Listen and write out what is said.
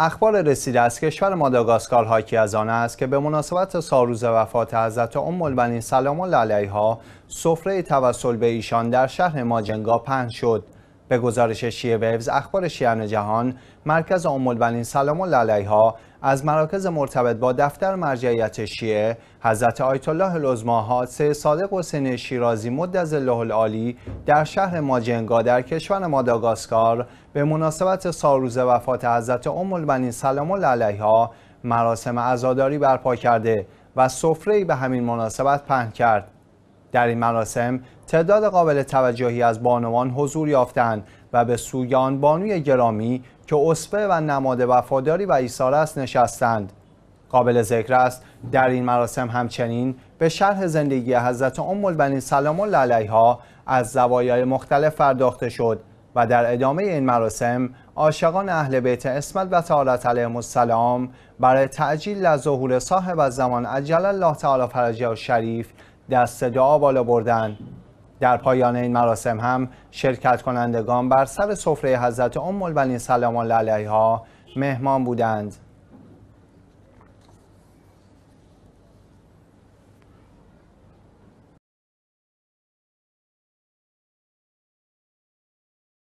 اخبار رسیده از کشور ماداگاسکار حاکی از آن است که به مناسبت سالروز وفات حضرت ام البنین سلام الله علیها سفره توسل به ایشان در شهر ماجنگا پهن شد به گزارش شیعه ویوز اخبار شیعان جهان مرکز ام سلام الله علیها از مراکز مرتبط با دفتر مرجعیت شیعه حضرت آیت الله لزماها حادثه صادق حسین شیرازی مد ظله العالی در شهر ماجنگا در کشور ماداگاسکار به مناسبت سالروز وفات حضرت ام سلام الله علیها مراسم عزاداری برپا کرده و ای به همین مناسبت پهن کرد در این مراسم تعداد قابل توجهی از بانوان حضور یافتند و به سویان بانوی گرامی که اسوه و نماد وفاداری و ایثار است نشستند قابل ذکر است در این مراسم همچنین به شرح زندگی حضرت ام البنین سلام الله علیها از زوایای مختلف پرداخته شد و در ادامه این مراسم عاشقان اهل بیت اسمت و تعالی علیهم السلام برای تعجیل ظهور صاحب الزمان زمان عجل الله تعالی فرجه و شریف دست دعا بالا بردن در پایان این مراسم هم شرکت کنندگان بر سر سفره حضرت ام البنین سلام الله علیها مهمان بودند